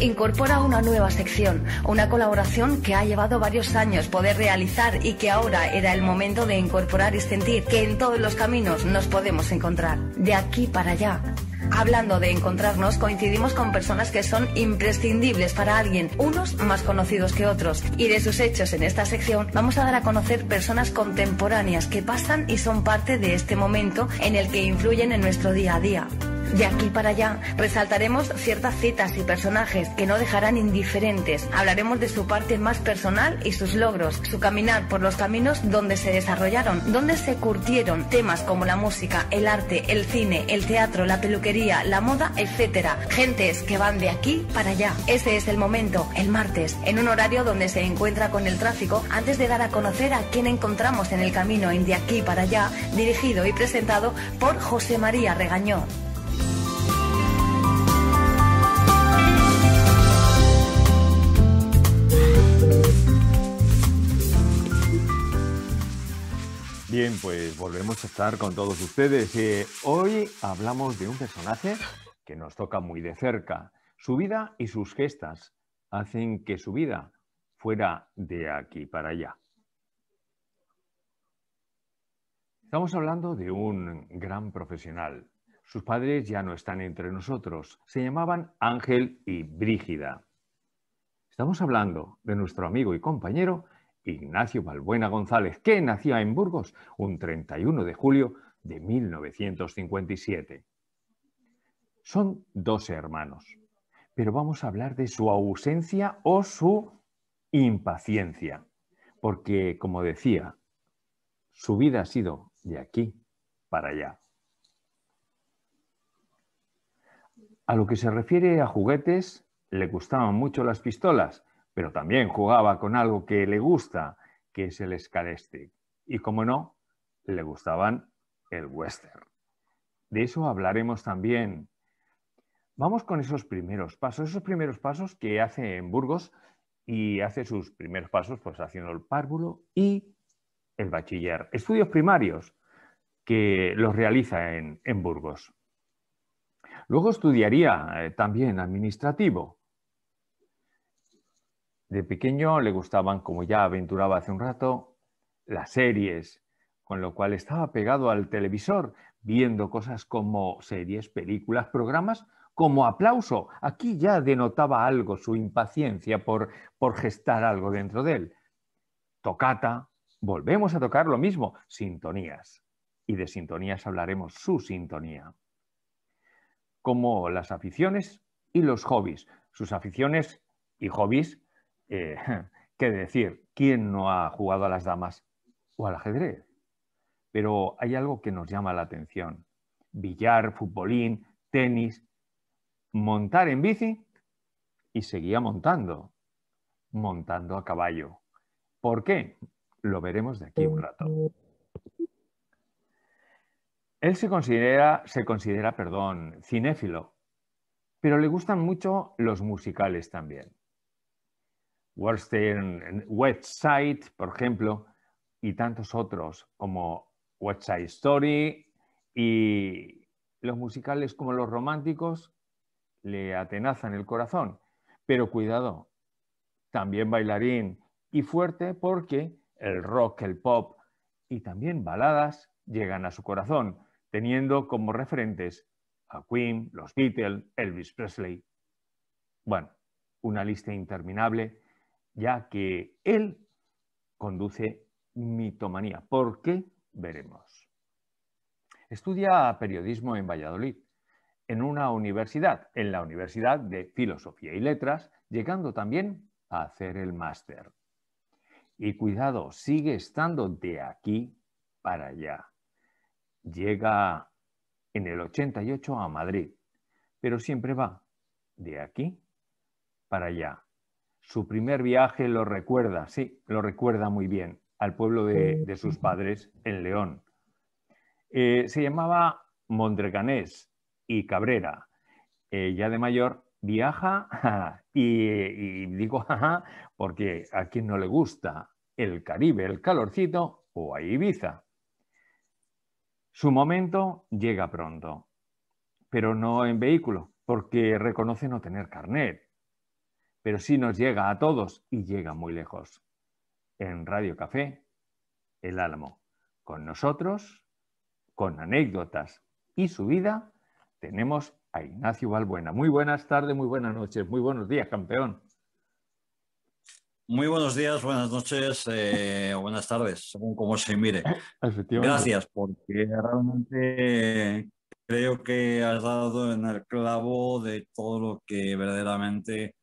incorpora una nueva sección, una colaboración que ha llevado varios años poder realizar y que ahora era el momento de incorporar y sentir que en todos los caminos nos podemos encontrar, de aquí para allá. Hablando de encontrarnos, coincidimos con personas que son imprescindibles para alguien, unos más conocidos que otros. Y de sus hechos en esta sección vamos a dar a conocer personas contemporáneas que pasan y son parte de este momento en el que influyen en nuestro día a día. De aquí para allá resaltaremos ciertas citas y personajes que no dejarán indiferentes. Hablaremos de su parte más personal y sus logros, su caminar por los caminos donde se desarrollaron, donde se curtieron temas como la música, el arte, el cine, el teatro, la peluquería, la moda, etc. Gentes que van de aquí para allá. Ese es el momento, el martes, en un horario donde se encuentra con el tráfico antes de dar a conocer a quién encontramos en el camino en de aquí para allá, dirigido y presentado por José María Regañó. Bien, pues volvemos a estar con todos ustedes. y eh, hoy hablamos de un personaje que nos toca muy de cerca. Su vida y sus gestas hacen que su vida fuera de aquí para allá. Estamos hablando de un gran profesional. Sus padres ya no están entre nosotros. Se llamaban Ángel y Brígida. Estamos hablando de nuestro amigo y compañero Ignacio Balbuena González, que nacía en Burgos un 31 de julio de 1957. Son dos hermanos, pero vamos a hablar de su ausencia o su impaciencia, porque, como decía, su vida ha sido de aquí para allá. A lo que se refiere a juguetes, le gustaban mucho las pistolas, pero también jugaba con algo que le gusta, que es el Stick. Y como no, le gustaban el western. De eso hablaremos también. Vamos con esos primeros pasos, esos primeros pasos que hace en Burgos y hace sus primeros pasos pues haciendo el párvulo y el bachiller. Estudios primarios que los realiza en, Burgos. Luego estudiaría eh, también administrativo de pequeño le gustaban, como ya aventuraba hace un rato, las series, con lo cual estaba pegado al televisor, viendo cosas como series, películas, programas, como aplauso. Aquí ya denotaba algo su impaciencia por, por gestar algo dentro de él. Tocata, volvemos a tocar lo mismo, sintonías. Y de sintonías hablaremos su sintonía. Como las aficiones y los hobbies. Sus aficiones y hobbies eh, qué decir, ¿quién no ha jugado a las damas o al ajedrez? Pero hay algo que nos llama la atención. Billar, futbolín, tenis, montar en bici y seguía montando, montando a caballo. ¿Por qué? Lo veremos de aquí un rato. Él se considera, se considera, perdón, cinéfilo, pero le gustan mucho los musicales también. Western Website, por ejemplo, y tantos otros como Website Story y los musicales como los románticos le atenazan el corazón. Pero cuidado, también bailarín y fuerte porque el rock, el pop y también baladas llegan a su corazón, teniendo como referentes a Queen, los Beatles, Elvis Presley. Bueno, una lista interminable ya que él conduce mitomanía. ¿Por qué? Veremos. Estudia periodismo en Valladolid, en una universidad, en la Universidad de Filosofía y Letras, llegando también a hacer el máster. Y cuidado, sigue estando de aquí para allá. Llega en el 88 a Madrid, pero siempre va de aquí para allá. Su primer viaje lo recuerda, sí, lo recuerda muy bien, al pueblo de, mm. sus padres en León. Eh, se llamaba Mondreganés y Cabrera. Eh, ya de mayor viaja y, y digo porque a quien no le gusta el Caribe, el calorcito o a Ibiza. Su momento llega pronto, pero no en vehículo, porque reconoce no tener carnet pero sí nos llega a todos y llega muy lejos. En Radio Café, El Álamo, con nosotros, con anécdotas y su vida, tenemos a Ignacio Valbuena. Muy buenas tardes, muy buenas noches, muy buenos días, campeón. Muy buenos días, buenas noches eh, o buenas tardes, según como se mire. Gracias, porque realmente creo que has dado en el clavo de todo lo que verdaderamente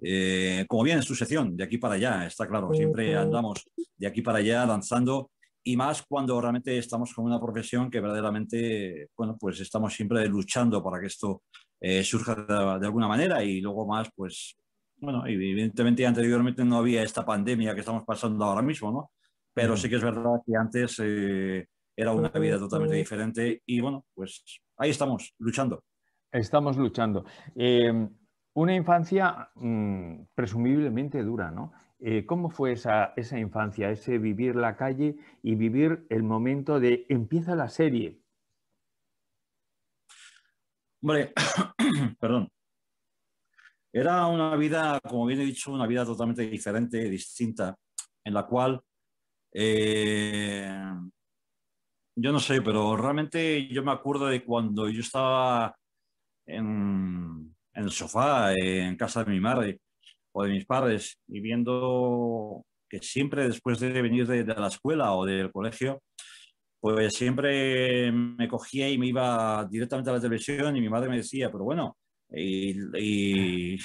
eh, como bien en su sección, de aquí para allá, está claro, siempre andamos de aquí para allá lanzando y más cuando realmente estamos con una profesión que verdaderamente, bueno, pues estamos siempre luchando para que esto eh, surja de, alguna manera y luego más, pues, bueno, evidentemente anteriormente no había esta pandemia que estamos pasando ahora mismo, ¿no? Pero sí que es verdad que antes eh, era una vida totalmente diferente y bueno, pues ahí estamos, luchando. Estamos luchando. Eh, una infancia mm, presumiblemente dura, ¿no? Eh, ¿Cómo fue esa, esa, infancia, ese vivir la calle y vivir el momento de empieza la serie? Hombre, perdón. Era una vida, como bien he dicho, una vida totalmente diferente, distinta, en la cual eh, yo no sé, pero realmente yo me acuerdo de cuando yo estaba en, en el sofá, eh, en casa de mi madre o de mis padres, y viendo que siempre después de venir de, la escuela o del colegio, pues siempre me cogía y me iba directamente a la televisión y mi madre me decía, pero bueno, y,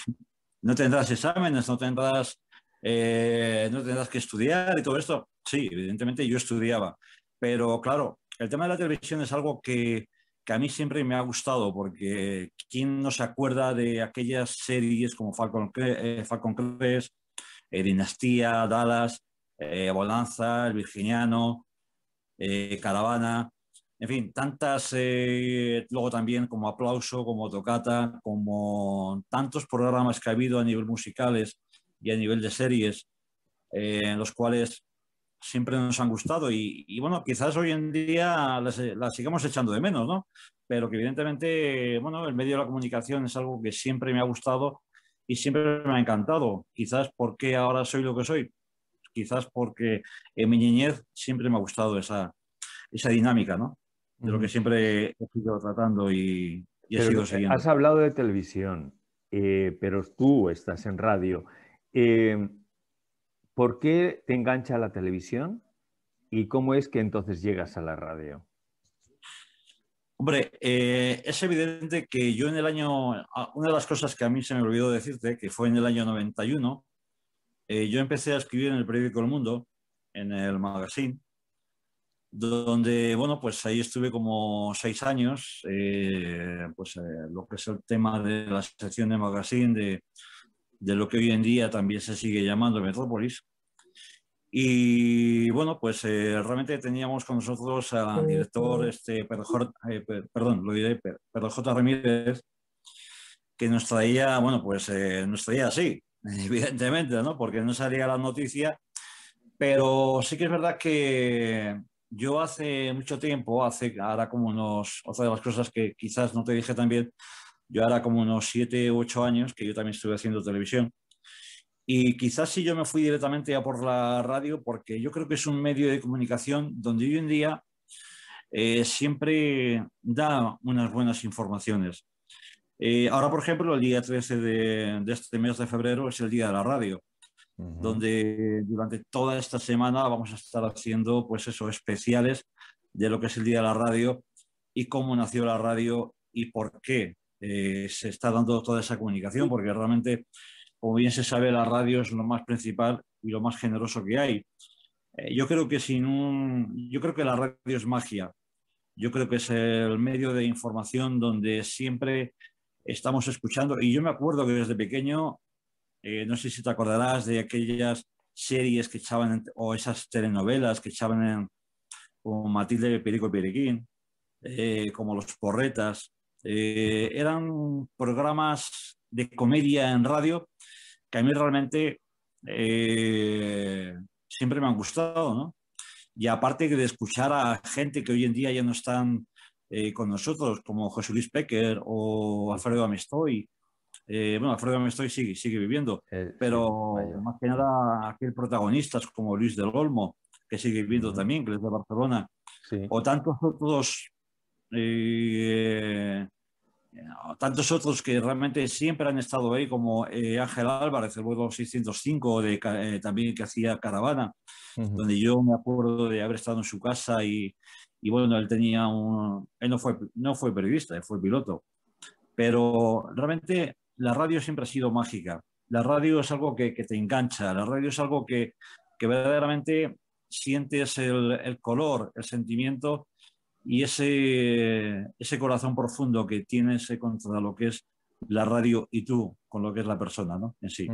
no tendrás exámenes, no tendrás, eh, no tendrás que estudiar y todo esto. Sí, evidentemente yo estudiaba, pero claro, el tema de la televisión es algo que que a mí siempre me ha gustado, porque ¿quién no se acuerda de aquellas series como Falcon, eh, Crest, eh, Dinastía, Dallas, eh, Bonanza, El Virginiano, eh, Caravana? En fin, tantas, luego también como Aplauso, como Tocata, como tantos programas que ha habido a nivel musicales y a nivel de series, en los cuales siempre nos han gustado y, bueno, quizás hoy en día las, sigamos echando de menos, ¿no? Pero que evidentemente, bueno, el medio de la comunicación es algo que siempre me ha gustado y siempre me ha encantado. Quizás porque ahora soy lo que soy, quizás porque en mi niñez siempre me ha gustado esa, dinámica, ¿no? De lo que siempre he sido tratando y, he sido siguiendo. Has hablado de televisión, eh, pero tú estás en radio. Eh, ¿por qué te engancha la televisión y cómo es que entonces llegas a la radio? Hombre, eh, es evidente que yo en el año, ah, una de las cosas que a mí se me olvidó decirte, que fue en el año 91, eh, yo empecé a escribir en el periódico El Mundo, en el magazine, donde, bueno, pues ahí estuve como seis años, eh, pues lo que es el tema de la sección de magazine, de de lo que hoy en día también se sigue llamando Metrópolis. Y bueno, pues eh, realmente teníamos con nosotros al director, este, eh, perdón, lo diré, perdón J. Ramírez, que nos traía, bueno, pues eh, nos traía así, evidentemente, ¿no? Porque no salía la noticia, pero sí que es verdad que yo hace mucho tiempo, hace ahora como unos, otra de las cosas que quizás no te dije también, yo ahora como unos 7 u 8 años que yo también estuve haciendo televisión. Y quizás si yo me fui directamente a por la radio, porque yo creo que es un medio de comunicación donde hoy en día eh, siempre da unas buenas informaciones. Eh, ahora, por ejemplo, el día 13 de, este mes de febrero es el día de la radio, donde durante toda esta semana vamos a estar haciendo, pues eso, especiales de lo que es el día de la radio y cómo nació la radio y por qué eh, se está dando toda esa comunicación, porque realmente, como bien se sabe, la radio es lo más principal y lo más generoso que hay. Eh, yo creo que sin un, yo creo que la radio es magia. Yo creo que es el medio de información donde siempre estamos escuchando. Y yo me acuerdo que desde pequeño, eh, no sé si te acordarás de aquellas series que echaban o esas telenovelas que echaban en, como Matilde Perico Piriquín, como Los Porretas, eh, eran programas de comedia en radio que a mí realmente eh, siempre me han gustado, ¿no? Y aparte de escuchar a gente que hoy en día ya no están eh, con nosotros, como José Luis Pecker o Alfredo Amestoy, bueno, Alfredo Amestoy sigue, sigue viviendo, pero más que nada aquel protagonistas como Luis del Olmo, que sigue viviendo también, que es de Barcelona, o tantos otros eh, eh, tantos otros que realmente siempre han estado ahí, como eh, Ángel Álvarez, el vuelo 605, de, eh, también que hacía Caravana, donde yo me acuerdo de haber estado en su casa y, bueno, él tenía un... Él no fue, no fue periodista, él fue piloto, pero realmente la radio siempre ha sido mágica. La radio es algo que, te engancha, la radio es algo que, que verdaderamente sientes el, el color, el sentimiento y ese, ese corazón profundo que tienes eh, contra lo que es la radio y tú con lo que es la persona ¿no? en sí.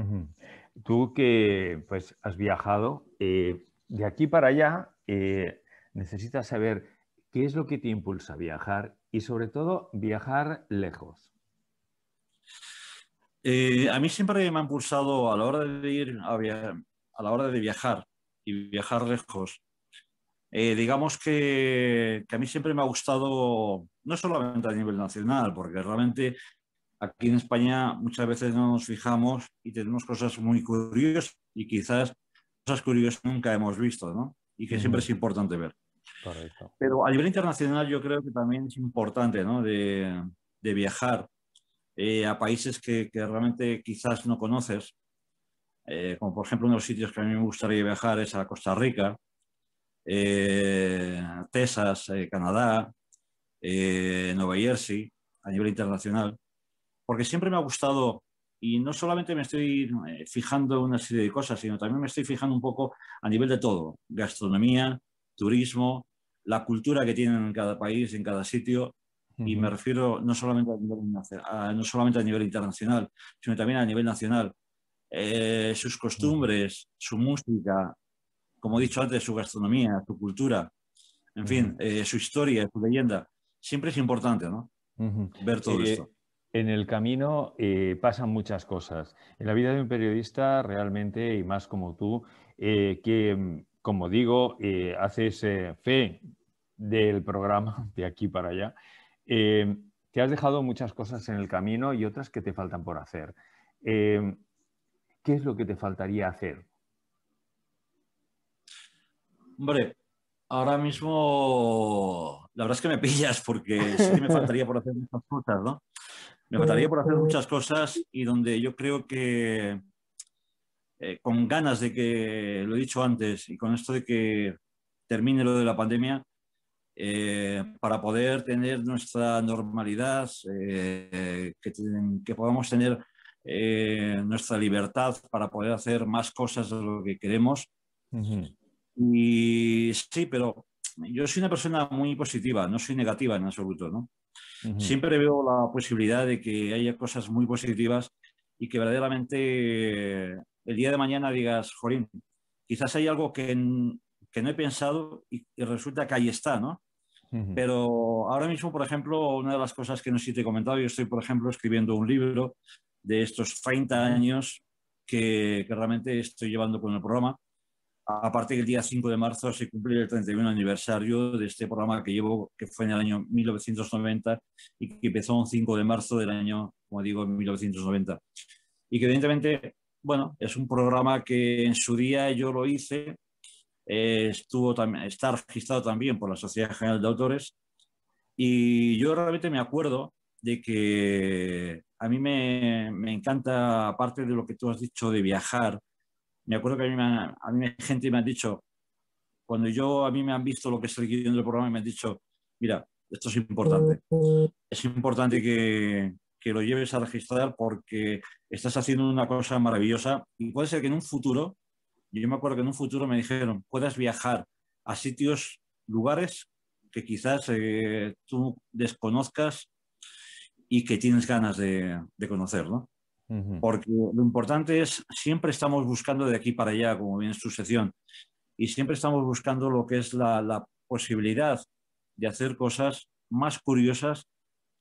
Tú que pues, has viajado, eh, de aquí para allá eh, necesitas saber qué es lo que te impulsa a viajar y sobre todo viajar lejos. a mí siempre me ha impulsado a la hora de ir a, a la hora de viajar y viajar lejos, eh, digamos que, a mí siempre me ha gustado, no solamente a nivel nacional, porque realmente aquí en España muchas veces no nos fijamos y tenemos cosas muy curiosas y quizás cosas curiosas nunca hemos visto, ¿no? Y que siempre es importante ver. Pero a nivel internacional yo creo que también es importante, ¿no? De, viajar eh, a países que, realmente quizás no conoces, eh, como por ejemplo uno de los sitios que a mí me gustaría viajar es a Costa Rica, eh, Texas, eh, Canadá, eh, Nueva Jersey, a nivel internacional, porque siempre me ha gustado y no solamente me estoy fijando en una serie de cosas, sino también me estoy fijando un poco a nivel de todo, gastronomía, turismo, la cultura que tienen en cada país, en cada sitio, y me refiero no solamente a nivel, no solamente a nivel internacional, sino también a nivel nacional. sus costumbres, su música, como he dicho antes, su gastronomía, su cultura, en fin, eh, su historia, su leyenda. Siempre es importante ¿no? ver todo esto. Eh, en el camino eh, pasan muchas cosas. En la vida de un periodista, realmente, y más como tú, que, mm, como digo, haces fe del programa de aquí para allá, te has dejado muchas cosas en el camino y otras que te faltan por hacer. ¿Qué es lo que te faltaría hacer Hombre, ahora mismo la verdad es que me pillas porque sí que me faltaría por hacer muchas cosas, ¿no? Me faltaría por hacer muchas cosas y donde yo creo que eh, con ganas de que, lo he dicho antes, y con esto de que termine lo de la pandemia, eh, para poder tener nuestra normalidad, eh, que, podamos tener nuestra libertad para poder hacer más cosas de lo que queremos. Y sí, pero yo soy una persona muy positiva, no soy negativa en absoluto, ¿no? Siempre veo la posibilidad de que haya cosas muy positivas y que verdaderamente el día de mañana digas, Jorín, quizás hay algo que, que no he pensado y, resulta que ahí está, ¿no? Pero ahora mismo, por ejemplo, una de las cosas que no sé si te he comentado, yo estoy, por ejemplo, escribiendo un libro de estos 30 años que, que realmente estoy llevando con el programa Aparte que el día 5 de marzo se cumple el 31 aniversario de este programa que llevo, que fue en el año 1990 y que empezó un 5 de marzo del año, como digo, 1990. Y que evidentemente, bueno, es un programa que en su día yo lo hice, eh, estuvo también, está registrado también por la Sociedad General de Autores y yo realmente me acuerdo de que a mí me, me encanta, aparte de lo que tú has dicho de viajar, me acuerdo que a mí, me, a mí gente me ha dicho, cuando yo a mí me han visto lo que es el guión del programa, y me han dicho, mira, esto es importante. Es importante que, lo lleves a registrar porque estás haciendo una cosa maravillosa y puede ser que en un futuro, yo me acuerdo que en un futuro me dijeron, puedas viajar a sitios, lugares que quizás eh, tú desconozcas y que tienes ganas de, de conocer, ¿no? Porque lo importante es, siempre estamos buscando de aquí para allá, como bien es su sección, y siempre estamos buscando lo que es la, posibilidad de hacer cosas más curiosas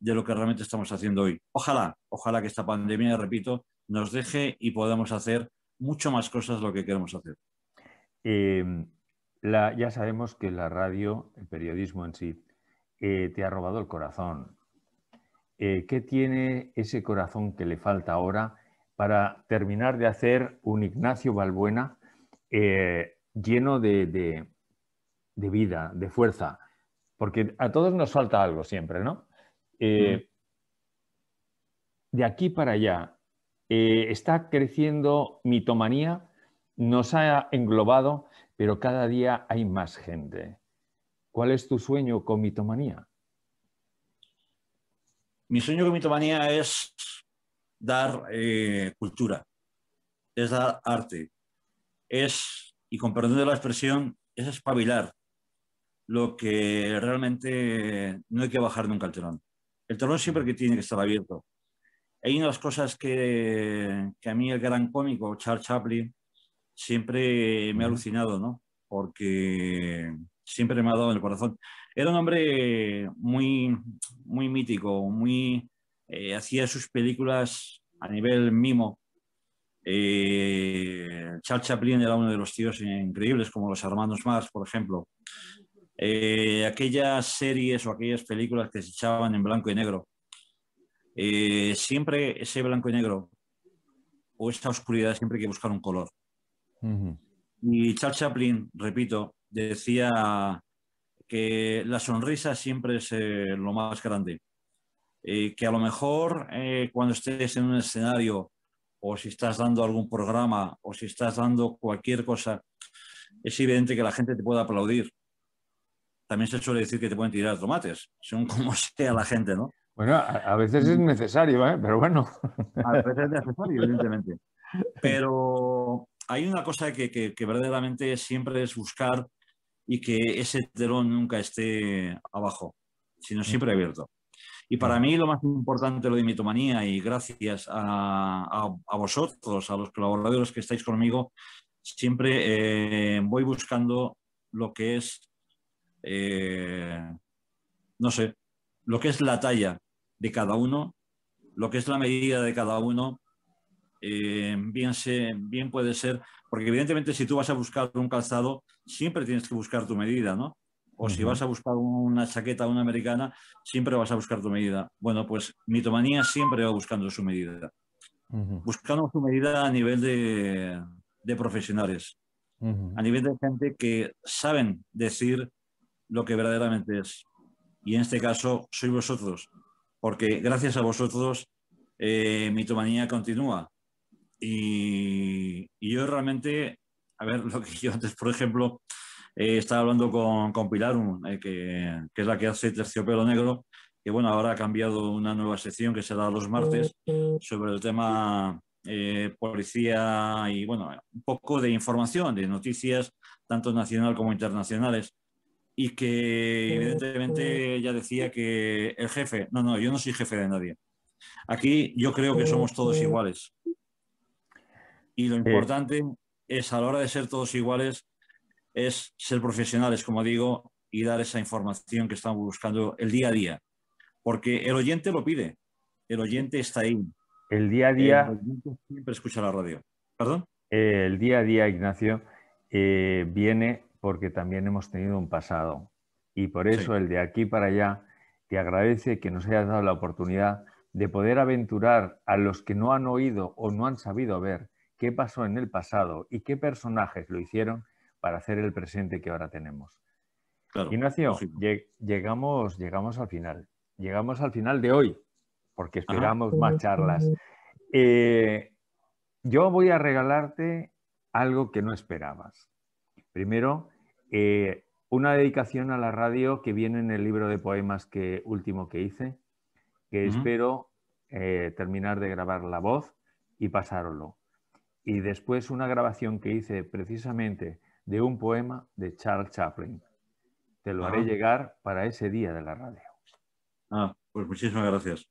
de lo que realmente estamos haciendo hoy. Ojalá, ojalá que esta pandemia, repito, nos deje y podamos hacer mucho más cosas de lo que queremos hacer. Em, ya sabemos que la radio, el periodismo en sí, eh, te ha robado el corazón, eh, qué tiene ese corazón que le falta ahora para terminar de hacer un Ignacio Balbuena eh, lleno de, vida, de fuerza. Porque a todos nos falta algo siempre, ¿no? Eh, mm. De aquí para allá, está creciendo mitomanía, nos ha englobado, pero cada día hay más gente. ¿Cuál es tu sueño con mitomanía? Mi sueño con Mitomanía es dar eh, cultura, es dar arte, es, y con de la expresión, es espabilar lo que realmente no hay que bajar nunca el telón. El telón siempre que tiene que estar abierto. Hay unas cosas que, que a mí el gran cómico Charles Chaplin siempre me ha alucinado, ¿no? Porque siempre me ha dado en el corazón. Era un hombre muy, muy mítico, muy eh, hacía sus películas a nivel mimo. Eh, Charles Chaplin era uno de los tíos increíbles, como los hermanos Marx, por ejemplo. Eh, aquellas series o aquellas películas que se echaban en blanco y negro. siempre ese blanco y negro o esta oscuridad, siempre hay que buscar un color. Y Charles Chaplin, repito, decía que la sonrisa siempre es eh, lo más grande. Eh, que a lo mejor eh, cuando estés en un escenario o si estás dando algún programa o si estás dando cualquier cosa, es evidente que la gente te puede aplaudir. También se suele decir que te pueden tirar tomates, según como sea la gente, ¿no? Bueno, a, veces es mm. necesario, ¿eh? pero bueno. A veces es necesario, evidentemente. Pero hay una cosa que, que, que verdaderamente siempre es buscar y que ese telón nunca esté abajo, sino siempre abierto. Y para mí lo más importante lo de mitomanía, y gracias a, vosotros, a los colaboradores que estáis conmigo, siempre eh, voy buscando lo que es, eh, no sé, lo que es la talla de cada uno, lo que es la medida de cada uno eh, bien, puede ser, porque evidentemente si tú vas a buscar un calzado, siempre tienes que buscar tu medida, ¿no? O si vas a buscar una chaqueta, una americana, siempre vas a buscar tu medida. Bueno, pues mitomanía siempre va buscando su medida. Buscando su medida a nivel de, profesionales, a nivel de gente que saben decir lo que verdaderamente es. Y en este caso sois vosotros, porque gracias a vosotros eh, mitomanía continúa. Y, yo realmente, a ver, lo que yo antes, por ejemplo, eh, estaba hablando con, con Pilar, eh, que, que, es la que hace Terciopelo Negro, que bueno, ahora ha cambiado una nueva sección que se da los martes mm, mm. sobre el tema eh, policía y bueno, un poco de información, de noticias, tanto nacional como internacionales. Y que mm, evidentemente ella decía que el jefe, no, no, yo no soy jefe de nadie. Aquí yo creo que somos todos iguales y lo importante es a la hora de ser todos iguales, es ser profesionales, como digo, y dar esa información que estamos buscando el día a día. Porque el oyente lo pide, el oyente está ahí. El día a día. El siempre escucha la radio. ¿Perdón? el día a día, Ignacio, eh, viene porque también hemos tenido un pasado. Y por eso el de aquí para allá te agradece que nos hayas dado la oportunidad de poder aventurar a los que no han oído o no han sabido ver qué pasó en el pasado y qué personajes lo hicieron para hacer el presente que ahora tenemos. Ignacio, llegamos, llegamos al final. Llegamos al final de hoy, porque esperamos más charlas. Eh, yo voy a regalarte algo que no esperabas. Primero, eh, una dedicación a la radio que viene en el libro de poemas que último que hice, que espero eh, terminar de grabar la voz y pasároslo y después una grabación que hice precisamente de un poema de Charles Chaplin. Te lo haré llegar para ese día de la radio. Ah, pues muchísimas gracias.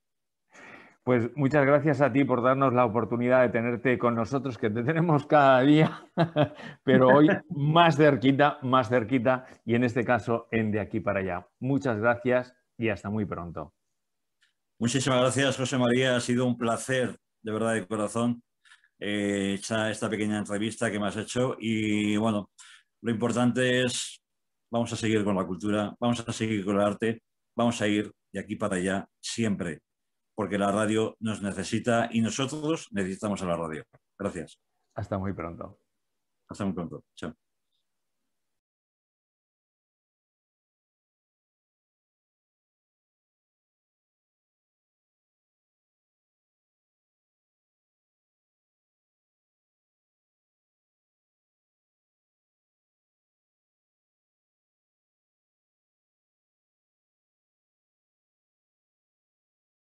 Pues muchas gracias a ti por darnos la oportunidad de tenerte con nosotros, que te tenemos cada día, pero hoy más cerquita, más cerquita, y en este caso en de aquí para allá. Muchas gracias y hasta muy pronto. Muchísimas gracias, José María. Ha sido un placer, de verdad, de corazón hecha eh, esta, esta pequeña entrevista que me has hecho. Y bueno, lo importante es, vamos a seguir con la cultura, vamos a seguir con el arte, vamos a ir de aquí para allá siempre, porque la radio nos necesita y nosotros necesitamos a la radio. Gracias. Hasta muy pronto. Hasta muy pronto. Chao.